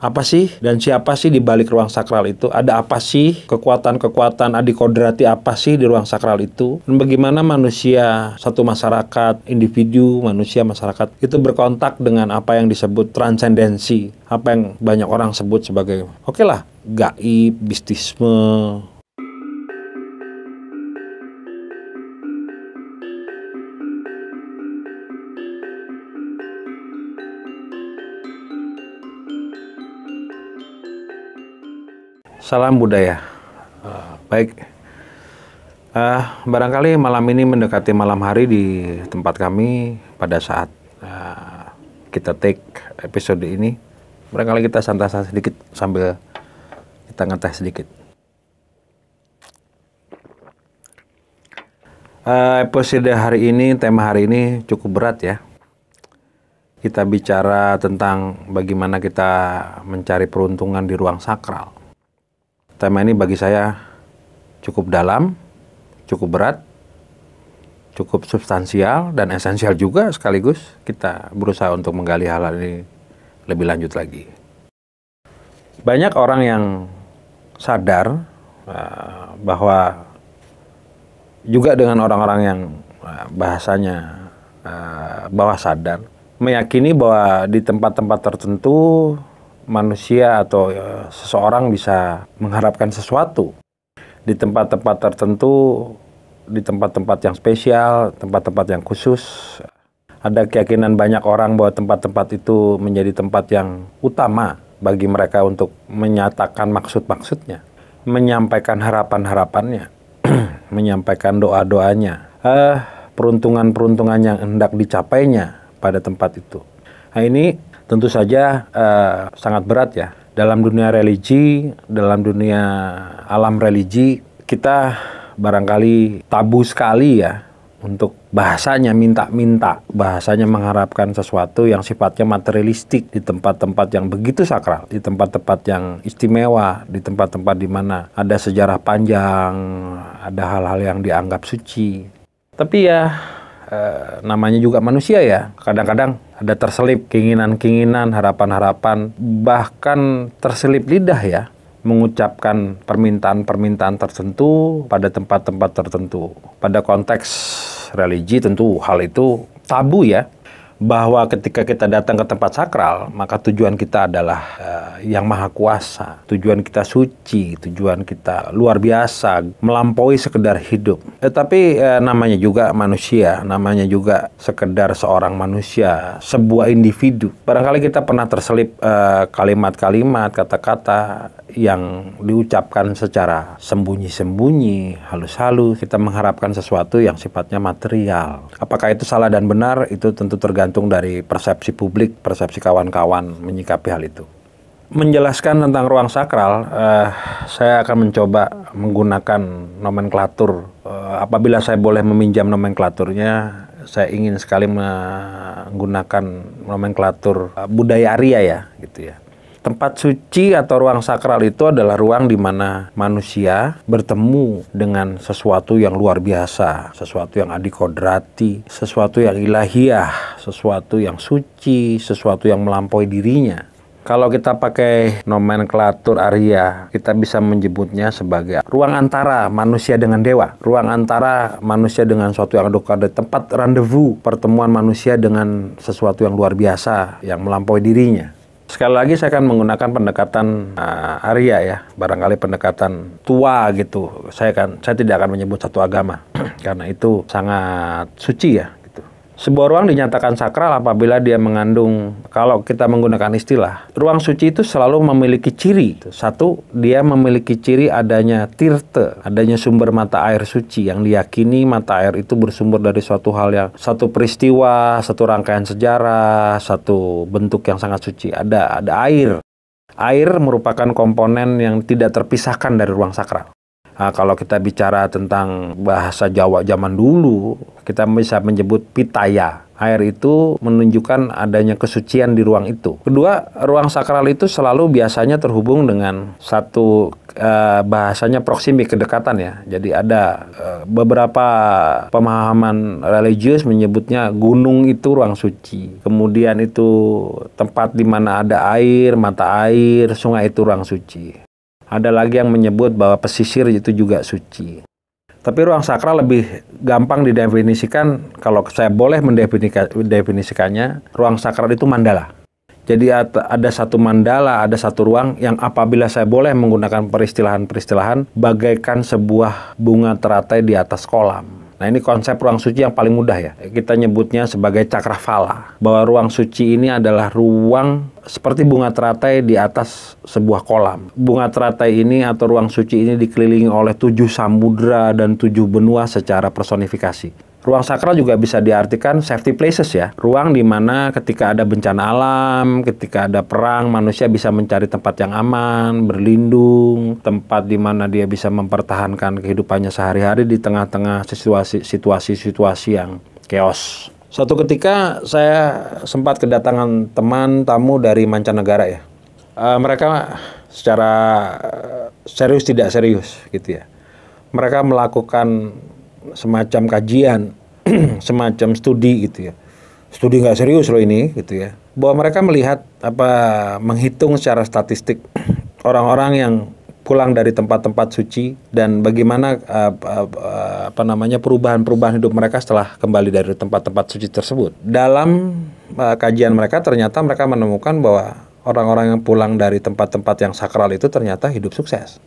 apa sih dan siapa sih di balik ruang sakral itu? Ada apa sih kekuatan-kekuatan adikodrati apa sih di ruang sakral itu? Dan bagaimana manusia satu masyarakat, individu, manusia masyarakat itu berkontak dengan apa yang disebut transendensi, apa yang banyak orang sebut sebagai oke okay lah gaib, bistisme, Salam budaya. baik. Uh, barangkali malam ini mendekati malam hari di tempat kami pada saat uh, kita take episode ini. Barangkali kita santai-santai sedikit sambil kita ngeteh sedikit. Uh, episode hari ini, tema hari ini cukup berat ya. Kita bicara tentang bagaimana kita mencari peruntungan di ruang sakral tema ini bagi saya cukup dalam, cukup berat, cukup substansial dan esensial juga sekaligus kita berusaha untuk menggali hal, -hal ini lebih lanjut lagi. Banyak orang yang sadar uh, bahwa juga dengan orang-orang yang uh, bahasanya uh, bawah sadar meyakini bahwa di tempat-tempat tertentu manusia atau e, seseorang bisa mengharapkan sesuatu di tempat-tempat tertentu, di tempat-tempat yang spesial, tempat-tempat yang khusus. Ada keyakinan banyak orang bahwa tempat-tempat itu menjadi tempat yang utama bagi mereka untuk menyatakan maksud-maksudnya, menyampaikan harapan-harapannya, menyampaikan doa-doanya, eh, peruntungan-peruntungan yang hendak dicapainya pada tempat itu. Nah ini tentu saja uh, sangat berat ya. Dalam dunia religi, dalam dunia alam religi, kita barangkali tabu sekali ya untuk bahasanya minta-minta, bahasanya mengharapkan sesuatu yang sifatnya materialistik di tempat-tempat yang begitu sakral, di tempat-tempat yang istimewa, di tempat-tempat di mana ada sejarah panjang, ada hal-hal yang dianggap suci. Tapi ya eh, namanya juga manusia ya, kadang-kadang ada terselip keinginan-keinginan, harapan-harapan, bahkan terselip lidah ya mengucapkan permintaan-permintaan tertentu pada tempat-tempat tertentu. Pada konteks religi tentu hal itu tabu ya bahwa ketika kita datang ke tempat sakral, maka tujuan kita adalah uh, yang maha kuasa, tujuan kita suci, tujuan kita luar biasa, melampaui sekedar hidup. Tetapi eh, namanya juga manusia, namanya juga sekedar seorang manusia, sebuah individu. Barangkali kita pernah terselip eh, kalimat-kalimat, kata-kata yang diucapkan secara sembunyi-sembunyi, halus-halus, kita mengharapkan sesuatu yang sifatnya material. Apakah itu salah dan benar? Itu tentu tergantung tergantung dari persepsi publik, persepsi kawan-kawan menyikapi hal itu. Menjelaskan tentang ruang sakral, eh, saya akan mencoba menggunakan nomenklatur. Eh, apabila saya boleh meminjam nomenklaturnya, saya ingin sekali menggunakan nomenklatur eh, budaya Arya ya, gitu ya Tempat suci atau ruang sakral itu adalah ruang di mana manusia bertemu dengan sesuatu yang luar biasa, sesuatu yang adikodrati, sesuatu yang ilahiah, sesuatu yang suci, sesuatu yang melampaui dirinya. Kalau kita pakai nomenklatur Arya, kita bisa menyebutnya sebagai ruang antara manusia dengan dewa, ruang antara manusia dengan suatu yang ada tempat rendezvous pertemuan manusia dengan sesuatu yang luar biasa yang melampaui dirinya. Sekali lagi saya akan menggunakan pendekatan uh, Arya ya, barangkali pendekatan tua gitu. Saya kan saya tidak akan menyebut satu agama karena itu sangat suci ya sebuah ruang dinyatakan sakral apabila dia mengandung, kalau kita menggunakan istilah, ruang suci itu selalu memiliki ciri. Satu, dia memiliki ciri adanya tirte, adanya sumber mata air suci yang diyakini mata air itu bersumber dari suatu hal yang satu peristiwa, satu rangkaian sejarah, satu bentuk yang sangat suci. Ada ada air. Air merupakan komponen yang tidak terpisahkan dari ruang sakral. Nah, kalau kita bicara tentang bahasa Jawa zaman dulu, kita bisa menyebut pitaya. Air itu menunjukkan adanya kesucian di ruang itu. Kedua, ruang sakral itu selalu biasanya terhubung dengan satu eh, bahasanya proximi kedekatan ya. Jadi ada eh, beberapa pemahaman religius menyebutnya gunung itu ruang suci. Kemudian itu tempat di mana ada air, mata air, sungai itu ruang suci. Ada lagi yang menyebut bahwa pesisir itu juga suci. Tapi ruang sakral lebih gampang didefinisikan kalau saya boleh mendefinisikannya, ruang sakral itu mandala. Jadi ada satu mandala, ada satu ruang yang apabila saya boleh menggunakan peristilahan-peristilahan bagaikan sebuah bunga teratai di atas kolam. Nah ini konsep ruang suci yang paling mudah ya. Kita nyebutnya sebagai fala. Bahwa ruang suci ini adalah ruang seperti bunga teratai di atas sebuah kolam. Bunga teratai ini atau ruang suci ini dikelilingi oleh tujuh samudra dan tujuh benua secara personifikasi. Ruang sakral juga bisa diartikan safety places ya. Ruang di mana ketika ada bencana alam, ketika ada perang, manusia bisa mencari tempat yang aman, berlindung, tempat di mana dia bisa mempertahankan kehidupannya sehari-hari di tengah-tengah situasi situasi yang chaos. satu ketika saya sempat kedatangan teman tamu dari mancanegara ya. E, mereka secara eh, serius tidak serius gitu ya. Mereka melakukan semacam kajian, semacam studi gitu ya. Studi nggak serius loh ini gitu ya. Bahwa mereka melihat apa menghitung secara statistik orang-orang yang pulang dari tempat-tempat suci dan bagaimana eh, eh, eh, apa namanya perubahan-perubahan hidup mereka setelah kembali dari tempat-tempat suci tersebut. Dalam kajian mereka ternyata mereka menemukan bahwa orang-orang yang pulang dari tempat-tempat yang sakral itu ternyata hidup sukses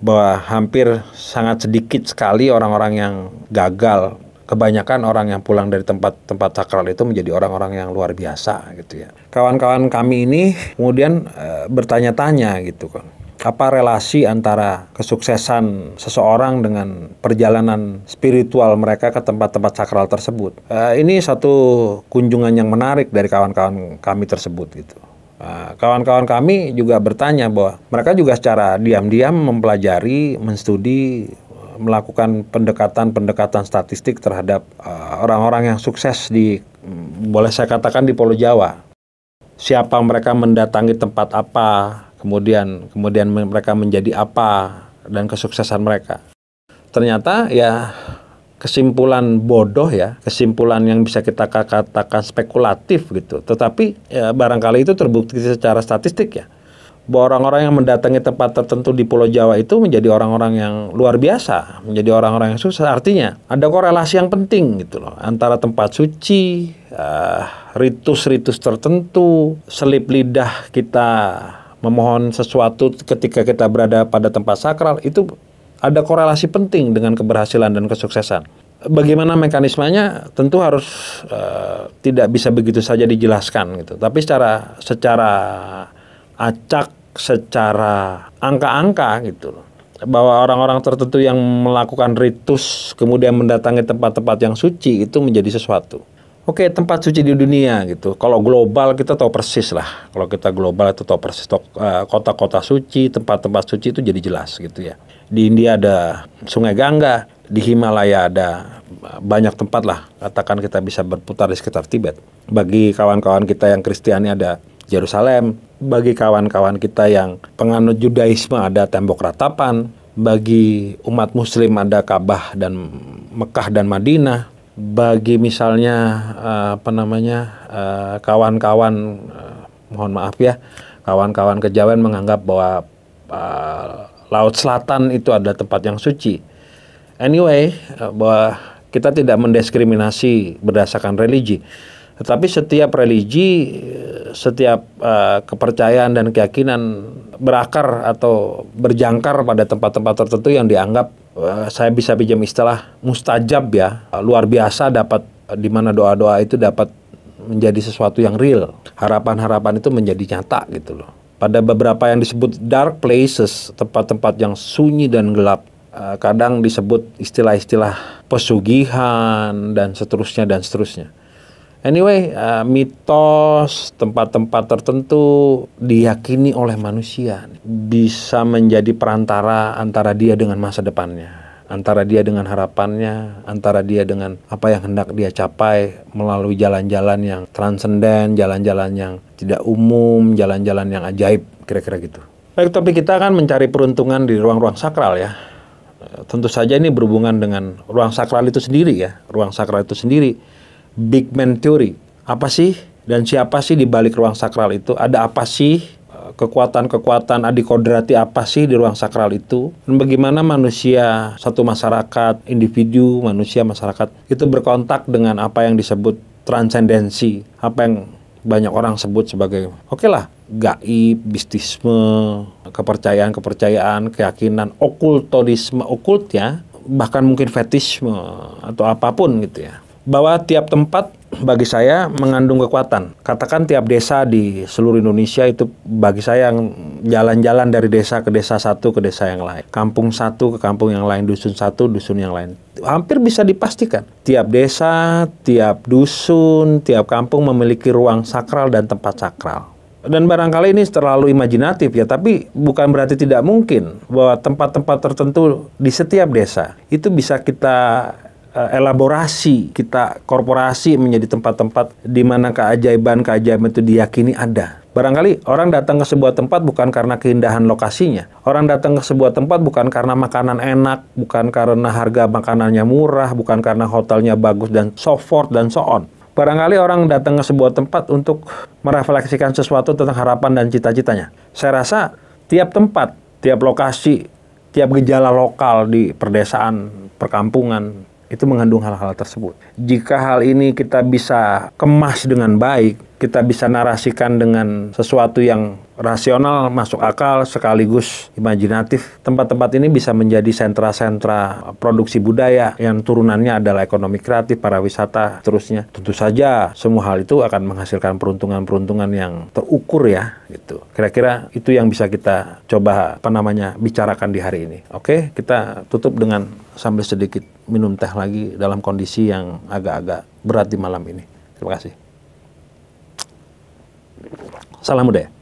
bahwa hampir sangat sedikit sekali orang-orang yang gagal. Kebanyakan orang yang pulang dari tempat-tempat sakral itu menjadi orang-orang yang luar biasa gitu ya. Kawan-kawan kami ini kemudian e, bertanya-tanya gitu kan apa relasi antara kesuksesan seseorang dengan perjalanan spiritual mereka ke tempat-tempat sakral tersebut. Uh, ini satu kunjungan yang menarik dari kawan-kawan kami tersebut gitu. Ah, kawan-kawan kami juga bertanya bahwa mereka juga secara diam-diam mempelajari, menstudi, melakukan pendekatan-pendekatan statistik terhadap ah, orang-orang uh, yang sukses di mm, boleh saya katakan di Pulau Jawa. Siapa mereka mendatangi tempat apa, kemudian kemudian mereka menjadi apa dan kesuksesan mereka. Ternyata ya kesimpulan bodoh ya, kesimpulan yang bisa kita katakan spekulatif gitu. Tetapi ya, barangkali itu terbukti secara statistik ya. Bahwa orang-orang yang mendatangi tempat tertentu di Pulau Jawa itu menjadi orang-orang yang luar biasa, menjadi orang-orang yang susah. Artinya ada korelasi yang penting gitu loh antara tempat suci, ritus uh, eh, ritus -ritus tertentu, selip lidah kita memohon sesuatu ketika kita berada pada tempat sakral itu ada korelasi penting dengan keberhasilan dan kesuksesan. Bagaimana mekanismenya tentu harus uh, tidak bisa begitu saja dijelaskan gitu. Tapi secara secara acak, secara angka-angka gitu bahwa orang-orang tertentu yang melakukan ritus kemudian mendatangi tempat-tempat yang suci itu menjadi sesuatu. Oke, okay, tempat suci di dunia gitu. Kalau global kita tahu persis lah. Kalau kita global itu tahu persis eh, kota-kota suci, tempat-tempat suci itu jadi jelas gitu ya. Di India ada Sungai Gangga, di Himalaya ada eh, banyak tempat lah. Katakan kita bisa berputar di sekitar Tibet. Bagi kawan-kawan kita yang Kristiani ada Yerusalem, bagi kawan-kawan kita yang penganut Judaisme ada Tembok Ratapan, bagi umat muslim ada Ka'bah dan Mekah dan Madinah bagi misalnya eh, apa namanya eh, kawan-kawan eh, mohon maaf ya kawan-kawan kejawen menganggap bahwa uh, laut selatan itu ada tempat yang suci. Anyway, bahwa kita tidak mendiskriminasi berdasarkan religi. Tetapi setiap religi, setiap uh, kepercayaan dan keyakinan berakar atau berjangkar pada tempat-tempat tertentu yang dianggap Eh, saya bisa pinjam istilah mustajab ya eh, luar biasa dapat eh, di mana doa-doa itu dapat menjadi sesuatu yang real harapan-harapan itu menjadi nyata gitu loh pada beberapa yang disebut dark places tempat-tempat yang sunyi dan gelap kadang disebut istilah-istilah pesugihan dan seterusnya dan seterusnya Anyway, uh, mitos tempat-tempat tertentu diyakini oleh manusia bisa menjadi perantara antara dia dengan masa depannya antara dia dengan harapannya, antara dia dengan apa yang hendak dia capai melalui jalan-jalan yang transenden, jalan-jalan yang tidak umum, jalan-jalan yang ajaib, kira-kira gitu. Baik, tapi kita akan mencari peruntungan di ruang-ruang sakral ya. Tentu saja ini berhubungan dengan ruang sakral itu sendiri ya, ruang sakral itu sendiri Big Man Theory. Apa sih dan siapa sih di balik ruang sakral itu? Ada apa sih eh, kekuatan-kekuatan adikodrati apa sih di ruang sakral itu? Dan bagaimana manusia, satu masyarakat, individu, manusia, masyarakat itu berkontak dengan apa yang disebut transcendensi apa yang banyak orang sebut sebagai oke okay lah gaib, bistisme, kepercayaan-kepercayaan, keyakinan, okultorisme, ya bahkan mungkin fetisme atau apapun gitu ya bahwa tiap tempat bagi saya mengandung kekuatan. Katakan tiap desa di seluruh Indonesia itu bagi saya yang jalan-jalan dari desa ke desa satu ke desa yang lain. Kampung satu ke kampung yang lain, dusun satu, dusun yang lain. Hampir bisa dipastikan. Tiap desa, tiap dusun, tiap kampung memiliki ruang sakral dan tempat sakral dan barangkali ini terlalu imajinatif ya, tapi bukan berarti tidak mungkin bahwa tempat-tempat tertentu di setiap desa itu bisa kita Eh, elaborasi kita korporasi menjadi tempat-tempat di mana keajaiban-keajaiban itu diyakini ada. Barangkali orang datang ke sebuah tempat bukan karena keindahan lokasinya. Orang datang ke sebuah tempat bukan karena makanan enak, bukan karena harga makanannya murah, bukan karena hotelnya bagus dan so forth dan so on. Barangkali orang datang ke sebuah tempat untuk merefleksikan sesuatu tentang harapan dan cita-citanya. Saya rasa tiap tempat, tiap lokasi, tiap gejala lokal di perdesaan, perkampungan, itu mengandung hal-hal tersebut. Jika hal ini kita bisa kemas dengan baik, kita bisa narasikan dengan sesuatu yang rasional, masuk akal, sekaligus imajinatif. Tempat-tempat ini bisa menjadi sentra-sentra produksi budaya yang turunannya adalah ekonomi kreatif, para wisata, terusnya. Tentu saja semua hal itu akan menghasilkan peruntungan-peruntungan yang terukur ya, gitu. Kira-kira itu yang bisa kita coba apa namanya bicarakan di hari ini. Oke, kita tutup dengan sambil sedikit minum teh lagi dalam kondisi yang agak-agak berat di malam ini. Terima kasih. Salam budaya.